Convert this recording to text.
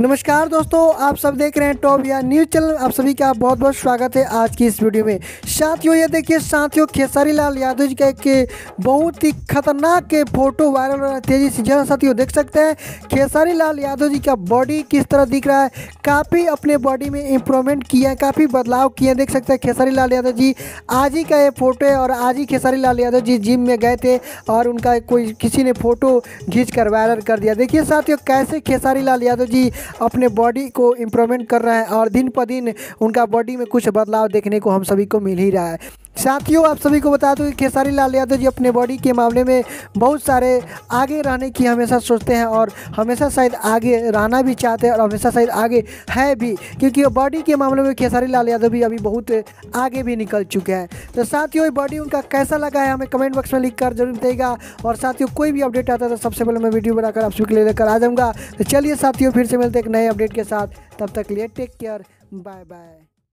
नमस्कार दोस्तों आप सब देख रहे हैं टॉप या न्यूज चैनल आप सभी का बहुत बहुत स्वागत है आज की इस वीडियो में साथियों ये देखिए साथियों खेसारी लाल यादव जी का एक बहुत ही खतरनाक के फोटो वायरल हो रहा है तेजी से जहाँ साथियों देख सकते हैं खेसारी लाल यादव जी का बॉडी किस तरह दिख रहा है काफ़ी अपने बॉडी में इम्प्रूवमेंट किया है काफ़ी बदलाव किए देख सकते हैं खेसारी लाल यादव जी आज ही का ये फोटो है और आज ही खेसारी लाल यादव जी जिम में गए थे और उनका कोई किसी ने फोटो खींच वायरल कर दिया देखिए साथियों कैसे खेसारी लाल यादव जी अपने बॉडी को इम्प्रूवमेंट कर रहे हैं और दिन पर दिन उनका बॉडी में कुछ बदलाव देखने को हम सभी को मिल ही रहा है साथियों आप सभी को बता दूं कि खेसारी लाल यादव जी अपने बॉडी के मामले में बहुत सारे आगे रहने की हमेशा सोचते हैं और हमेशा शायद आगे रहना भी चाहते हैं और हमेशा शायद आगे है भी क्योंकि बॉडी के मामले में खेसारी लाल यादव भी अभी बहुत आगे भी निकल चुके हैं तो साथियों बॉडी उनका कैसा लगा है हमें कमेंट बॉक्स में लिख कर जरूर देगा और साथियों कोई भी अपडेट आता है तो सबसे पहले मैं वीडियो बनाकर आप सभी लेकर आ जाऊँगा तो चलिए साथियों फिर से मिलते एक नए अपडेट के साथ तब तक लिए टेक केयर बाय बाय